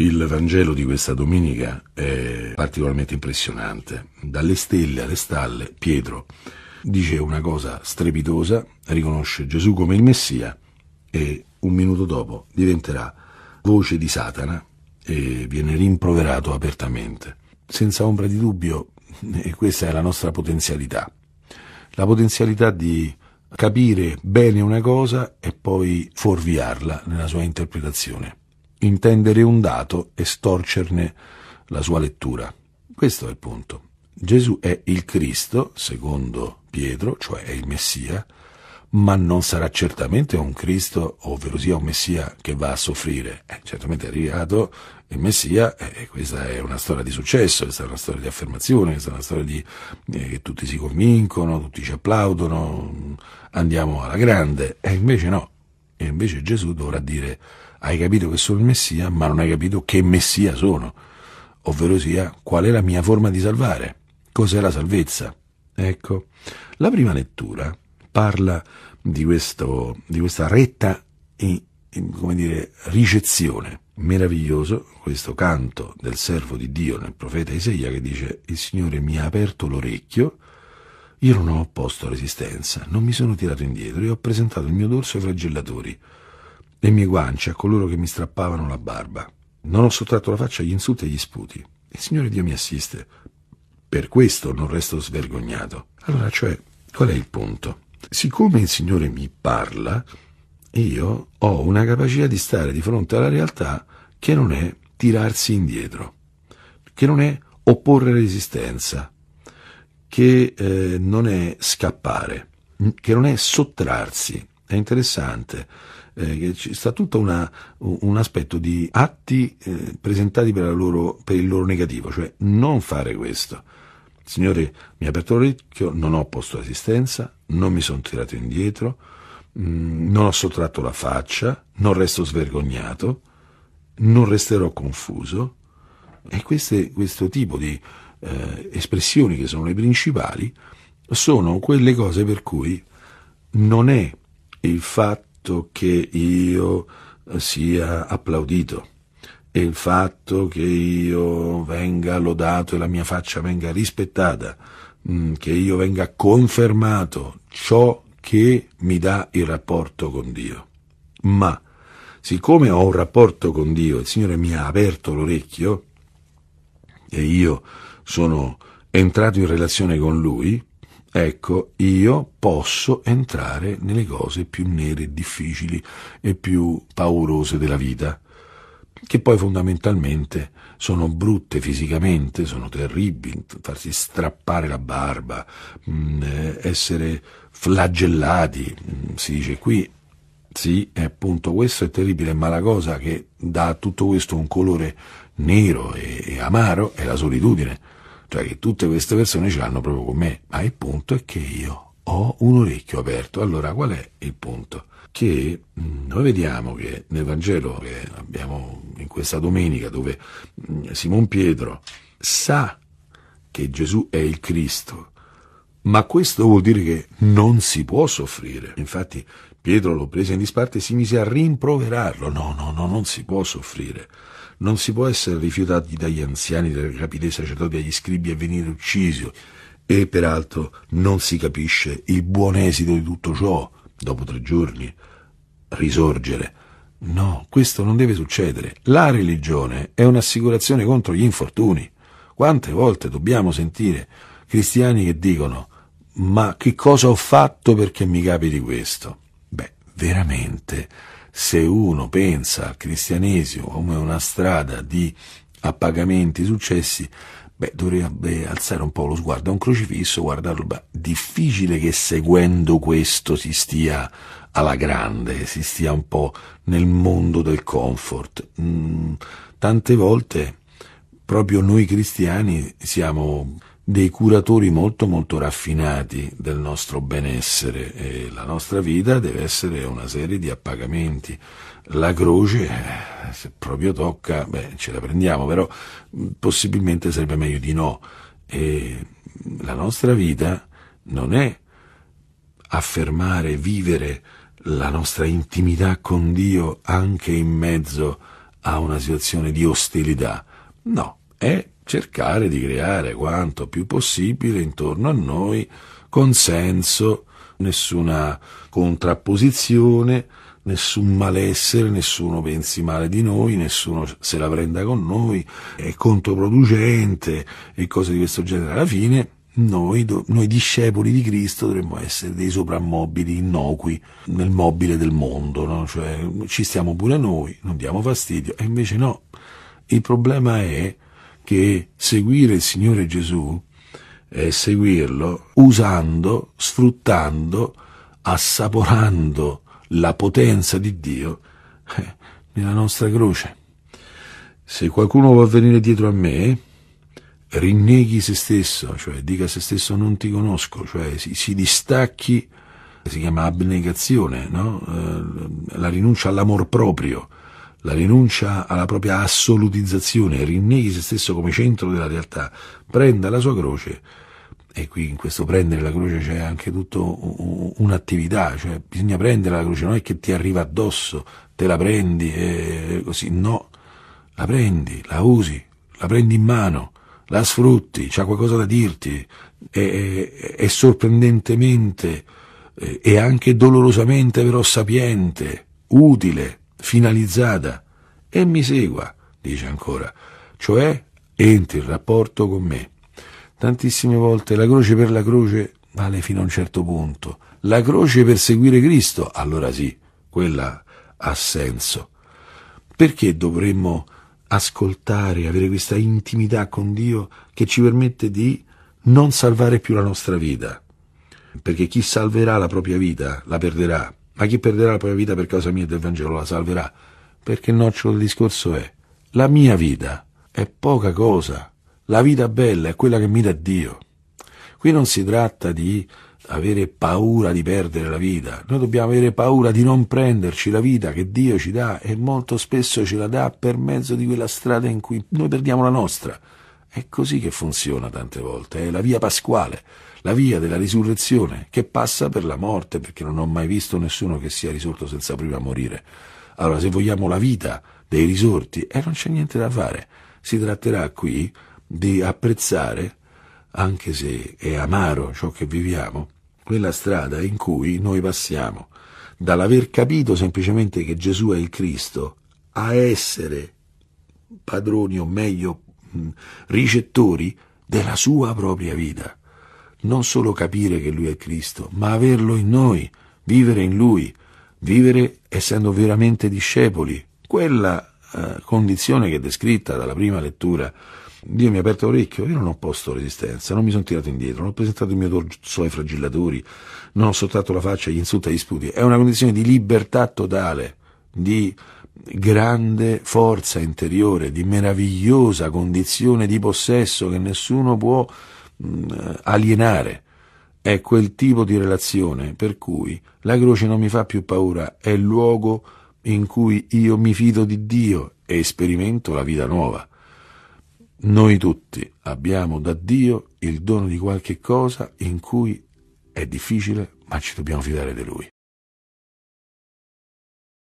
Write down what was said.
Il Vangelo di questa domenica è particolarmente impressionante. Dalle stelle alle stalle Pietro dice una cosa strepitosa, riconosce Gesù come il Messia e un minuto dopo diventerà voce di Satana e viene rimproverato apertamente. Senza ombra di dubbio, questa è la nostra potenzialità, la potenzialità di capire bene una cosa e poi fuorviarla nella sua interpretazione intendere un dato e storcerne la sua lettura. Questo è il punto. Gesù è il Cristo, secondo Pietro, cioè è il Messia, ma non sarà certamente un Cristo, ovvero sia un Messia che va a soffrire. Eh, certamente è arrivato il Messia, e eh, questa è una storia di successo, questa è una storia di affermazione, questa è una storia di, eh, che tutti si convincono, tutti ci applaudono, andiamo alla grande. E invece no, e invece Gesù dovrà dire hai capito che sono il Messia, ma non hai capito che Messia sono, ovvero sia qual è la mia forma di salvare, cos'è la salvezza. Ecco, la prima lettura parla di, questo, di questa retta in, in, come dire, ricezione. Meraviglioso questo canto del servo di Dio nel profeta Isaia che dice il Signore mi ha aperto l'orecchio, io non ho opposto resistenza, non mi sono tirato indietro e ho presentato il mio dorso ai flagellatori le mie guance a coloro che mi strappavano la barba. Non ho sottratto la faccia agli insulti e agli sputi. Il Signore Dio mi assiste. Per questo non resto svergognato. Allora, cioè, qual è il punto? Siccome il Signore mi parla, io ho una capacità di stare di fronte alla realtà che non è tirarsi indietro, che non è opporre resistenza, che eh, non è scappare, che non è sottrarsi. È interessante eh, c'è sta tutto una, un aspetto di atti eh, presentati per, loro, per, il loro negativo, cioè non fare questo. Signore, mi ha aperto l'orecchio, non ho posto assistenza, non mi sono tirato indietro, mh, mm, non ho sottratto la faccia, non resto svergognato, non resterò confuso. E queste, questo tipo di eh, espressioni, che sono le principali, sono quelle cose per cui non è il fatto fatto che io sia applaudito e il fatto che io venga lodato e la mia faccia venga rispettata, mm, che io venga confermato ciò che mi dà il rapporto con Dio. Ma siccome ho un rapporto con Dio, il Signore mi ha aperto l'orecchio e io sono entrato in relazione con Lui, Ecco, io posso entrare nelle cose più nere, difficili e più paurose della vita, che poi fondamentalmente sono brutte fisicamente, sono terribili, farsi strappare la barba, mm, essere flagellati, mm, si dice qui. Sì, appunto, questo è terribile, ma la cosa che dà a tutto questo un colore nero e amaro è la solitudine cioè che tutte queste persone ce l'hanno proprio con me. Ma il punto è che io ho un orecchio aperto. Allora qual è il punto? Che mm, noi vediamo che nel Vangelo che abbiamo in questa domenica dove mm, Simon Pietro sa che Gesù è il Cristo, ma questo vuol dire che non si può soffrire. Infatti Pietro lo prese in disparte e si mise a rimproverarlo. No, no, no, non si può soffrire. Non si può essere rifiutati dagli anziani, dai rapide sacerdoti, dagli scribi e venire uccisi. E peraltro non si capisce il buon esito di tutto ciò. Dopo tre giorni, risorgere. No, questo non deve succedere. La religione è un'assicurazione contro gli infortuni. Quante volte dobbiamo sentire cristiani che dicono ma che cosa ho fatto perché mi capiti questo? Beh, veramente se uno pensa al cristianesimo come una strada di appagamenti, successi, beh, dovrebbe alzare un po' lo sguardo a un crocifisso, guardarlo, beh, difficile che seguendo questo si stia alla grande, si stia un po' nel mondo del comfort. Mm, tante volte proprio noi cristiani siamo dei curatori molto molto raffinati del nostro benessere e la nostra vita deve essere una serie di appagamenti. La croce, eh, se proprio tocca, beh, ce la prendiamo, però mm, possibilmente sarebbe meglio di no. E la nostra vita non è affermare, vivere la nostra intimità con Dio anche in mezzo a una situazione di ostilità. No, è cercare di creare quanto più possibile intorno a noi consenso, nessuna contrapposizione, nessun malessere, nessuno pensi male di noi, nessuno se la prenda con noi, è controproducente e cose di questo genere. Alla fine noi, noi discepoli di Cristo dovremmo essere dei soprammobili innocui nel mobile del mondo, no? cioè ci stiamo pure noi, non diamo fastidio, e invece no. Il problema è che seguire il Signore Gesù è eh, seguirlo usando, sfruttando, assaporando la potenza di Dio eh, nella nostra croce. Se qualcuno va a venire dietro a me, rinneghi se stesso, cioè dica a se stesso non ti conosco, cioè si, si distacchi, si chiama abnegazione, no? Eh, la rinuncia all'amor proprio, la rinuncia alla propria assolutizzazione, rinneghi se stesso come centro della realtà, prenda la sua croce. E qui in questo prendere la croce c'è anche tutto un'attività, cioè bisogna prendere la croce, non è che ti arriva addosso, te la prendi e così, no, la prendi, la usi, la prendi in mano, la sfrutti, c'ha qualcosa da dirti, è, è, è sorprendentemente eh, e anche dolorosamente però sapiente, utile, finalizzata e mi segua, dice ancora, cioè entri in rapporto con me. Tantissime volte la croce per la croce vale fino a un certo punto, la croce per seguire Cristo, allora sì, quella ha senso. Perché dovremmo ascoltare, avere questa intimità con Dio che ci permette di non salvare più la nostra vita? Perché chi salverà la propria vita la perderà, ma chi perderà la propria vita per causa mia e del Vangelo la salverà. Perché il nocciolo del discorso è, la mia vita è poca cosa. La vita bella è quella che mi dà Dio. Qui non si tratta di avere paura di perdere la vita, noi dobbiamo avere paura di non prenderci la vita che Dio ci dà e molto spesso ce la dà per mezzo di quella strada in cui noi perdiamo la nostra. È così che funziona tante volte, è la via pasquale, la via della risurrezione, che passa per la morte, perché non ho mai visto nessuno che sia risorto senza prima morire. Allora, se vogliamo la vita dei risorti, eh, non c'è niente da fare. Si tratterà qui di apprezzare, anche se è amaro ciò che viviamo, quella strada in cui noi passiamo dall'aver capito semplicemente che Gesù è il Cristo a essere padroni o meglio padroni Mm, ricettori della sua propria vita. Non solo capire che lui è Cristo, ma averlo in noi, vivere in lui, vivere essendo veramente discepoli. Quella eh, condizione che è descritta dalla prima lettura, Dio mi ha aperto l'orecchio, io non ho posto resistenza, non mi sono tirato indietro, non ho presentato il mio torso ai fragillatori, non ho sottratto la faccia agli insulti e agli sputi. È una condizione di libertà totale, di grande forza interiore, di meravigliosa condizione di possesso che nessuno può mh, alienare. È quel tipo di relazione per cui la croce non mi fa più paura, è il luogo in cui io mi fido di Dio e sperimento la vita nuova. Noi tutti abbiamo da Dio il dono di qualche cosa in cui è difficile, ma ci dobbiamo fidare di Lui.